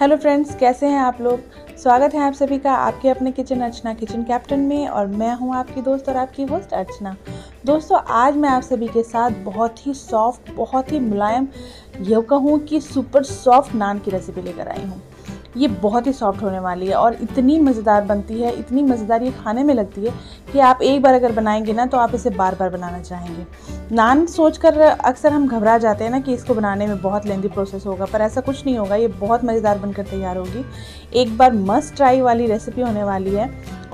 hello friends कैसे हैं आप लोग स्वागत है आप सभी का आपके अपने किचन अर्चना किचन कैप्टन में और मैं हूं आपकी दोस्त और आपकी होस्ट अर्चना दोस्तों आज मैं आप सभी के साथ बहुत ही सॉफ्ट बहुत ही मुलायम यह कहूँ कि सुपर सॉफ्ट नान की रेसिपी लेकर आई हूँ ये बहुत ही सॉफ्ट होने वाली है और इतनी मज़ेदार बनती है इतनी मज़ेदार ये खाने में लगती है कि आप एक बार अगर बनाएंगे ना तो आप इसे बार बार बनाना चाहेंगे नान सोच कर अक्सर हम घबरा जाते हैं ना कि इसको बनाने में बहुत लेंदी प्रोसेस होगा पर ऐसा कुछ नहीं होगा ये बहुत मज़ेदार बनकर तैयार होगी एक बार मस्ट ट्राई वाली रेसिपी होने वाली है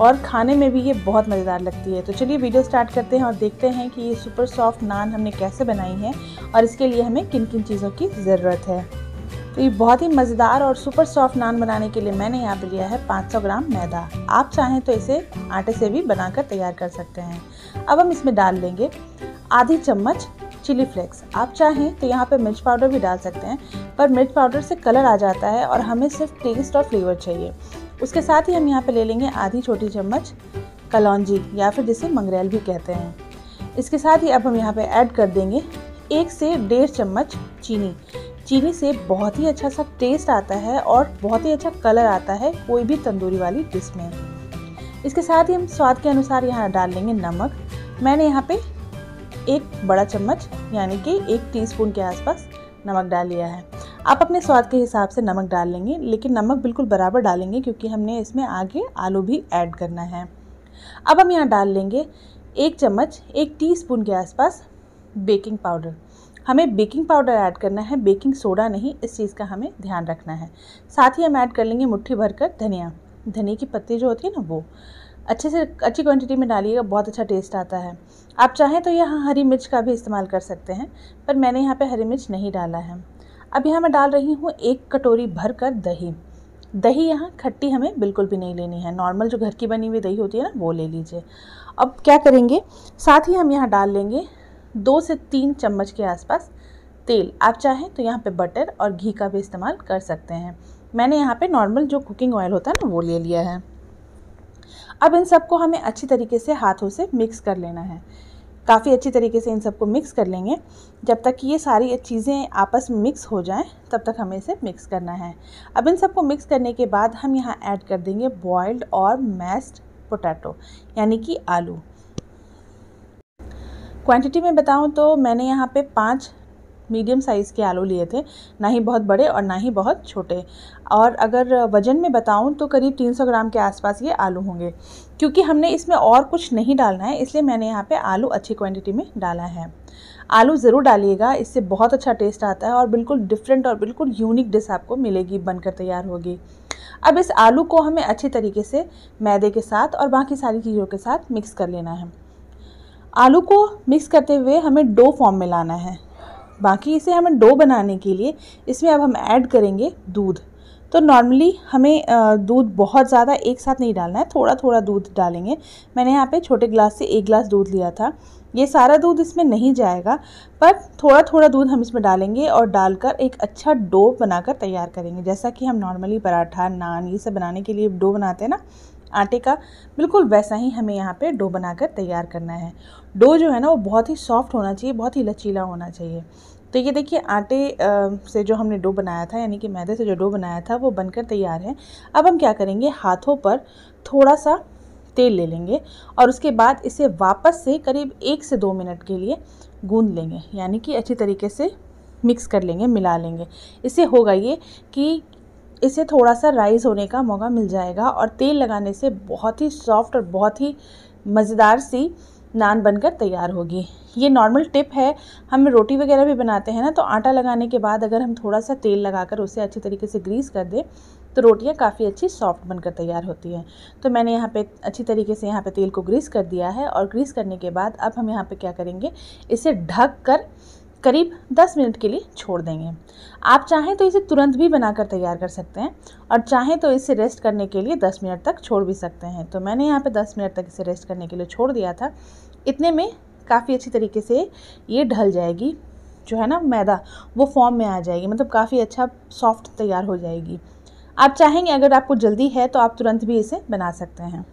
और खाने में भी ये बहुत मज़ेदार लगती है तो चलिए वीडियो स्टार्ट करते हैं और देखते हैं कि ये सुपर सॉफ्ट नान हमने कैसे बनाई है और इसके लिए हमें किन किन चीज़ों की ज़रूरत है तो ये बहुत ही मज़ेदार और सुपर सॉफ्ट नान बनाने के लिए मैंने यहाँ पे लिया है 500 ग्राम मैदा आप चाहें तो इसे आटे से भी बनाकर तैयार कर सकते हैं अब हम इसमें डाल लेंगे आधी चम्मच चिली फ्लेक्स आप चाहें तो यहाँ पे मिर्च पाउडर भी डाल सकते हैं पर मिर्च पाउडर से कलर आ जाता है और हमें सिर्फ टेस्ट और फ्लेवर चाहिए उसके साथ ही हम यहाँ पर ले लेंगे आधी छोटी चम्मच कलौजी या फिर जिसे मंगरेल भी कहते हैं इसके साथ ही अब हम यहाँ पर ऐड कर देंगे एक से डेढ़ चम्मच चीनी चीनी से बहुत ही अच्छा सा टेस्ट आता है और बहुत ही अच्छा कलर आता है कोई भी तंदूरी वाली डिश में इसके साथ ही हम स्वाद के अनुसार यहाँ डाल लेंगे नमक मैंने यहाँ पे एक बड़ा चम्मच यानी कि एक टीस्पून के आसपास नमक डाल लिया है आप अपने स्वाद के हिसाब से नमक डाल लेंगे लेकिन नमक बिल्कुल बराबर डालेंगे क्योंकि हमने इसमें आगे आलू भी ऐड करना है अब हम यहाँ डाल लेंगे एक चम्मच एक टीस्पून के आसपास बेकिंग पाउडर हमें बेकिंग पाउडर ऐड करना है बेकिंग सोडा नहीं इस चीज़ का हमें ध्यान रखना है साथ ही हम ऐड कर लेंगे मुट्ठी भर कर धनिया धनिया की पत्ती जो होती है ना वो अच्छे से अच्छी क्वांटिटी में डालिएगा बहुत अच्छा टेस्ट आता है आप चाहें तो यहाँ हरी मिर्च का भी इस्तेमाल कर सकते हैं पर मैंने यहाँ पे हरी मिर्च नहीं डाला है अब यहाँ मैं डाल रही हूँ एक कटोरी भर कर दही दही यहाँ खट्टी हमें बिल्कुल भी नहीं लेनी है नॉर्मल जो घर की बनी हुई दही होती है ना वो ले लीजिए अब क्या करेंगे साथ ही हम यहाँ डाल लेंगे दो से तीन चम्मच के आसपास तेल आप चाहें तो यहाँ पे बटर और घी का भी इस्तेमाल कर सकते हैं मैंने यहाँ पे नॉर्मल जो कुकिंग ऑयल होता है ना वो ले लिया है अब इन सबको हमें अच्छी तरीके से हाथों से मिक्स कर लेना है काफ़ी अच्छी तरीके से इन सबको मिक्स कर लेंगे जब तक कि ये सारी चीज़ें आपस में मिक्स हो जाएं तब तक हमें इसे मिक्स करना है अब इन सबको मिक्स करने के बाद हम यहाँ ऐड कर देंगे बॉयल्ड और मैस्ड पोटैटो यानी कि आलू क्वांटिटी में बताऊँ तो मैंने यहाँ पे पाँच मीडियम साइज़ के आलू लिए थे ना ही बहुत बड़े और ना ही बहुत छोटे और अगर वज़न में बताऊं तो करीब 300 ग्राम के आसपास ये आलू होंगे क्योंकि हमने इसमें और कुछ नहीं डालना है इसलिए मैंने यहाँ पे आलू अच्छी क्वांटिटी में डाला है आलू ज़रूर डालिएगा इससे बहुत अच्छा टेस्ट आता है और बिल्कुल डिफरेंट और बिल्कुल यूनिक डिश आपको मिलेगी बनकर तैयार होगी अब इस आलू को हमें अच्छे तरीके से मैदे के साथ और बाकी सारी चीज़ों के साथ मिक्स कर लेना है आलू को मिक्स करते हुए हमें डो फॉर्म में लाना है बाकी इसे हमें डो बनाने के लिए इसमें अब हम ऐड करेंगे दूध तो नॉर्मली हमें दूध बहुत ज़्यादा एक साथ नहीं डालना है थोड़ा थोड़ा दूध डालेंगे मैंने यहाँ पे छोटे ग्लास से एक ग्लास दूध लिया था ये सारा दूध इसमें नहीं जाएगा पर थोड़ा थोड़ा दूध हम इसमें डालेंगे और डालकर एक अच्छा डो बनाकर तैयार करेंगे जैसा कि हम नॉर्मली पराठा नान ये सब बनाने के लिए डो बनाते हैं ना आटे का बिल्कुल वैसा ही हमें यहाँ पे डो बनाकर तैयार करना है डो जो है ना वो बहुत ही सॉफ्ट होना चाहिए बहुत ही लचीला होना चाहिए तो ये देखिए आटे से जो हमने डो बनाया था यानी कि मैदे से जो डो बनाया था वो बनकर तैयार है अब हम क्या करेंगे हाथों पर थोड़ा सा तेल ले लेंगे और उसके बाद इसे वापस से करीब एक से दो मिनट के लिए गूंद लेंगे यानी कि अच्छी तरीके से मिक्स कर लेंगे मिला लेंगे इससे होगा ये कि इसे थोड़ा सा राइज़ होने का मौका मिल जाएगा और तेल लगाने से बहुत ही सॉफ्ट और बहुत ही मज़ेदार सी नान बनकर तैयार होगी ये नॉर्मल टिप है हम रोटी वगैरह भी बनाते हैं ना तो आटा लगाने के बाद अगर हम थोड़ा सा तेल लगाकर उसे अच्छी तरीके से ग्रीस कर दें तो रोटियां काफ़ी अच्छी सॉफ्ट बनकर तैयार होती हैं तो मैंने यहाँ पे अच्छी तरीके से यहाँ पे तेल को ग्रीस कर दिया है और ग्रीस करने के बाद अब हम यहाँ पर क्या करेंगे इसे ढक कर करीब 10 मिनट के लिए छोड़ देंगे आप चाहें तो इसे तुरंत भी बनाकर तैयार कर सकते हैं और चाहें तो इसे रेस्ट करने के लिए 10 मिनट तक छोड़ भी सकते हैं तो मैंने यहाँ पे 10 मिनट तक इसे रेस्ट करने के लिए छोड़ दिया था इतने में काफ़ी अच्छी तरीके से ये ढल जाएगी जो है ना मैदा वो फॉर्म में आ जाएगी मतलब काफ़ी अच्छा सॉफ्ट तैयार हो जाएगी आप चाहेंगे अगर आपको जल्दी है तो आप तुरंत भी इसे बना सकते हैं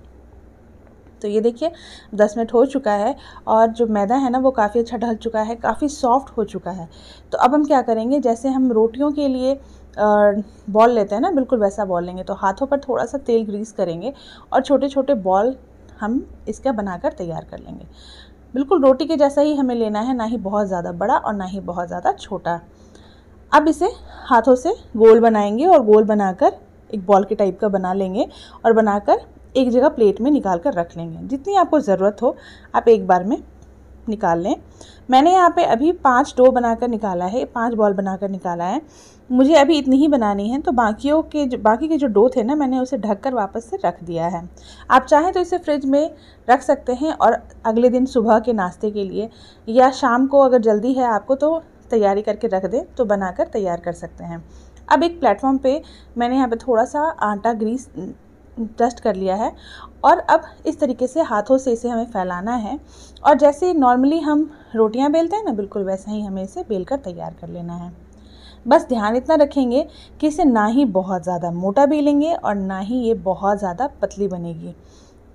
तो ये देखिए 10 मिनट हो चुका है और जो मैदा है ना वो काफ़ी अच्छा ढल चुका है काफ़ी सॉफ्ट हो चुका है तो अब हम क्या करेंगे जैसे हम रोटियों के लिए बॉल लेते हैं ना बिल्कुल वैसा बॉल लेंगे तो हाथों पर थोड़ा सा तेल ग्रीस करेंगे और छोटे छोटे बॉल हम इसका बनाकर तैयार कर लेंगे बिल्कुल रोटी के जैसा ही हमें लेना है ना ही बहुत ज़्यादा बड़ा और ना ही बहुत ज़्यादा छोटा अब इसे हाथों से गोल बनाएंगे और गोल बनाकर एक बॉल के टाइप का बना लेंगे और बनाकर एक जगह प्लेट में निकाल कर रख लेंगे जितनी आपको ज़रूरत हो आप एक बार में निकाल लें मैंने यहाँ पे अभी पांच डो बनाकर निकाला है पांच बॉल बनाकर निकाला है मुझे अभी इतनी ही बनानी है तो बाकियों के जो बाकी के जो डो थे ना मैंने उसे ढक कर वापस से रख दिया है आप चाहें तो इसे फ्रिज में रख सकते हैं और अगले दिन सुबह के नाश्ते के लिए या शाम को अगर जल्दी है आपको तो तैयारी करके रख दें तो बनाकर तैयार कर सकते हैं अब एक प्लेटफॉर्म पे मैंने यहाँ पे थोड़ा सा आटा ग्रीस डस्ट कर लिया है और अब इस तरीके से हाथों से इसे हमें फैलाना है और जैसे नॉर्मली हम रोटियां बेलते हैं ना बिल्कुल वैसे ही हमें इसे बेल कर तैयार कर लेना है बस ध्यान इतना रखेंगे कि इसे ना ही बहुत ज़्यादा मोटा बेलेंगे और ना ही ये बहुत ज़्यादा पतली बनेगी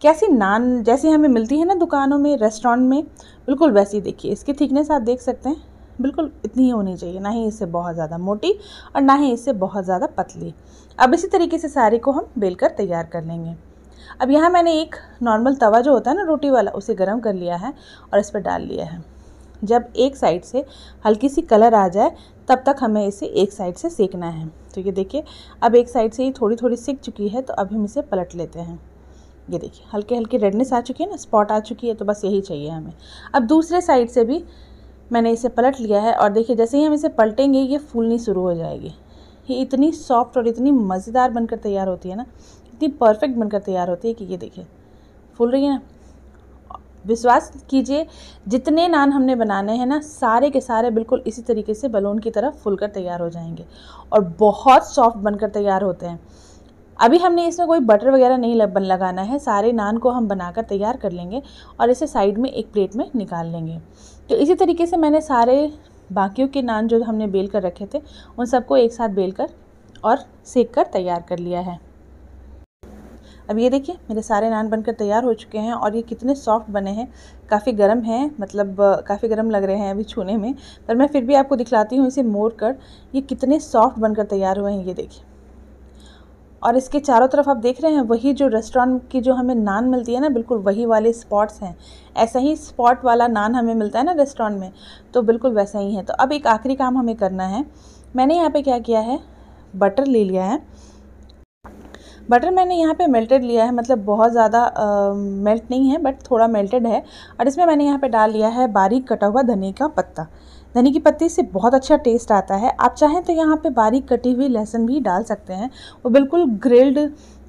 कैसी नान जैसी हमें मिलती है ना दुकानों में रेस्टोरेंट में बिल्कुल वैसी देखिए इसकी थिकनेस आप देख सकते हैं बिल्कुल इतनी ही होनी चाहिए ना ही इससे बहुत ज़्यादा मोटी और ना ही इससे बहुत ज़्यादा पतली अब इसी तरीके से साड़ी को हम बेल कर तैयार कर लेंगे अब यहाँ मैंने एक नॉर्मल तवा जो होता है ना रोटी वाला उसे गर्म कर लिया है और इस पर डाल लिया है जब एक साइड से हल्की सी कलर आ जाए तब तक हमें इसे एक साइड से सेकना है तो ये देखिए अब एक साइड से ये थोड़ी थोड़ी सेक चुकी है तो अब हम इसे पलट लेते हैं ये देखिए हल्के हल्के रेडनेस आ चुकी है ना स्पॉट आ चुकी है तो बस यही चाहिए हमें अब दूसरे साइड से भी मैंने इसे पलट लिया है और देखिए जैसे ही हम इसे पलटेंगे ये फूलनी शुरू हो जाएगी ये इतनी सॉफ्ट और इतनी मज़ेदार बनकर तैयार होती है ना इतनी परफेक्ट बनकर तैयार होती है कि ये देखिए फूल रही है ना विश्वास कीजिए जितने नान हमने बनाने हैं ना सारे के सारे बिल्कुल इसी तरीके से बलून की तरह कर तैयार हो जाएंगे और बहुत सॉफ्ट बनकर तैयार होते हैं अभी हमने इसमें कोई बटर वगैरह नहीं बन लगाना है सारे नान को हम बनाकर तैयार कर लेंगे और इसे साइड में एक प्लेट में निकाल लेंगे तो इसी तरीके से मैंने सारे बाकियों के नान जो हमने बेल कर रखे थे उन सबको एक साथ बेल कर और सेक कर तैयार कर लिया है अब ये देखिए मेरे सारे नान बनकर तैयार हो चुके हैं और ये कितने सॉफ्ट बने हैं काफ़ी गर्म हैं मतलब काफ़ी गर्म लग रहे हैं अभी छूने में पर मैं फिर भी आपको दिखलाती हूँ इसे मोड़ कर ये कितने सॉफ्ट बनकर तैयार हुए हैं ये देखिए और इसके चारों तरफ आप देख रहे हैं वही जो रेस्टोरेंट की जो हमें नान मिलती है ना बिल्कुल वही वाले स्पॉट्स हैं ऐसा ही स्पॉट वाला नान हमें मिलता है ना रेस्टोरेंट में तो बिल्कुल वैसा ही है तो अब एक आखिरी काम हमें करना है मैंने यहाँ पे क्या किया है बटर ले लिया है बटर मैंने यहाँ पे मेल्टेड लिया है मतलब बहुत ज़्यादा मेल्ट नहीं है बट थोड़ा मेल्टेड है और इसमें मैंने यहाँ पे डाल लिया है बारीक कटा हुआ धनी का पत्ता धनी की पत्ती से बहुत अच्छा टेस्ट आता है आप चाहें तो यहाँ पे बारीक कटी हुई लहसुन भी डाल सकते हैं वो बिल्कुल ग्रिल्ड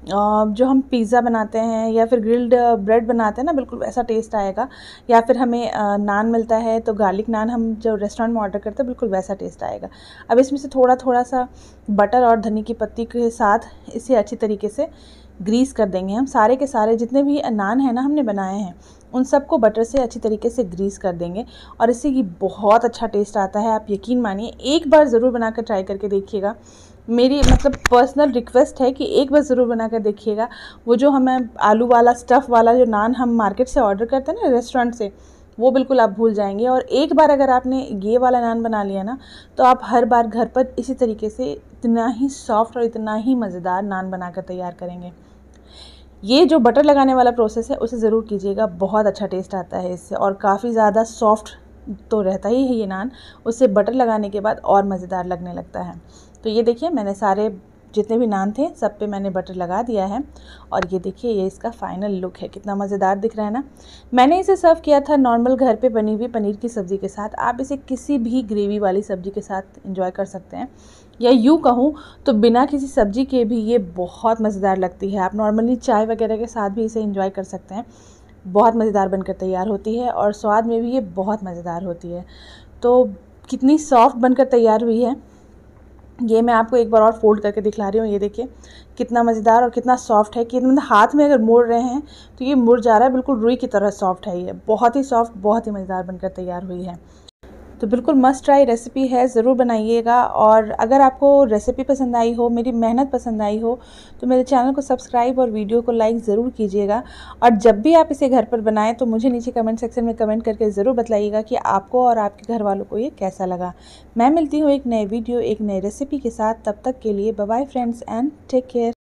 जो हम पिज़्ज़ा बनाते हैं या फिर ग्रिल्ड ब्रेड बनाते हैं ना बिल्कुल वैसा टेस्ट आएगा या फिर हमें नान मिलता है तो गार्लिक नान हम जो रेस्टोरेंट में ऑर्डर करते हैं बिल्कुल वैसा टेस्ट आएगा अब इसमें से थोड़ा थोड़ा सा बटर और धनी की पत्ती के साथ इसे अच्छी तरीके से ग्रीस कर देंगे हम सारे के सारे जितने भी नान हैं ना हमने बनाए हैं उन सबको बटर से अच्छी तरीके से ग्रीस कर देंगे और इससे ये बहुत अच्छा टेस्ट आता है आप यकीन मानिए एक बार ज़रूर कर ट्राई करके देखिएगा मेरी मतलब पर्सनल रिक्वेस्ट है कि एक बार ज़रूर बना कर देखिएगा वो जो हमें आलू वाला स्टफ़ वाला जो नान हम मार्केट से ऑर्डर करते हैं ना रेस्टोरेंट से वो बिल्कुल आप भूल जाएंगे और एक बार अगर आपने ये वाला नान बना लिया ना तो आप हर बार घर पर इसी तरीके से इतना ही सॉफ्ट और इतना ही मज़ेदार नान बनाकर तैयार करेंगे ये जो बटर लगाने वाला प्रोसेस है उसे ज़रूर कीजिएगा बहुत अच्छा टेस्ट आता है इससे और काफ़ी ज़्यादा सॉफ्ट तो रहता ही है ये नान उससे बटर लगाने के बाद और मज़ेदार लगने लगता है तो ये देखिए मैंने सारे जितने भी नान थे सब पे मैंने बटर लगा दिया है और ये देखिए ये इसका फाइनल लुक है कितना मज़ेदार दिख रहा है ना मैंने इसे सर्व किया था नॉर्मल घर पे बनी हुई पनीर की सब्ज़ी के साथ आप इसे किसी भी ग्रेवी वाली सब्ज़ी के साथ इंजॉय कर सकते हैं या यूँ कहूँ तो बिना किसी सब्ज़ी के भी ये बहुत मज़ेदार लगती है आप नॉर्मली चाय वगैरह के साथ भी इसे इंजॉय कर सकते हैं बहुत मज़ेदार बनकर तैयार होती है और स्वाद में भी ये बहुत मज़ेदार होती है तो कितनी सॉफ्ट बनकर तैयार हुई है ये मैं आपको एक बार और फोल्ड करके दिखला रही हूँ ये देखिए कितना मज़ेदार और कितना सॉफ्ट है कि मतलब हाथ में अगर मोड़ रहे हैं तो ये मुड़ जा रहा है बिल्कुल रुई की तरह सॉफ्ट है ये बहुत ही सॉफ्ट बहुत ही मज़ेदार बनकर तैयार हुई है तो बिल्कुल मस्ट ट्राई रेसिपी है ज़रूर बनाइएगा और अगर आपको रेसिपी पसंद आई हो मेरी मेहनत पसंद आई हो तो मेरे चैनल को सब्सक्राइब और वीडियो को लाइक ज़रूर कीजिएगा और जब भी आप इसे घर पर बनाएं तो मुझे नीचे कमेंट सेक्शन में कमेंट करके ज़रूर बताइएगा कि आपको और आपके घर वालों को ये कैसा लगा मैं मिलती हूँ एक नए वीडियो एक नए रेसिपी के साथ तब तक के लिए bye friends and take care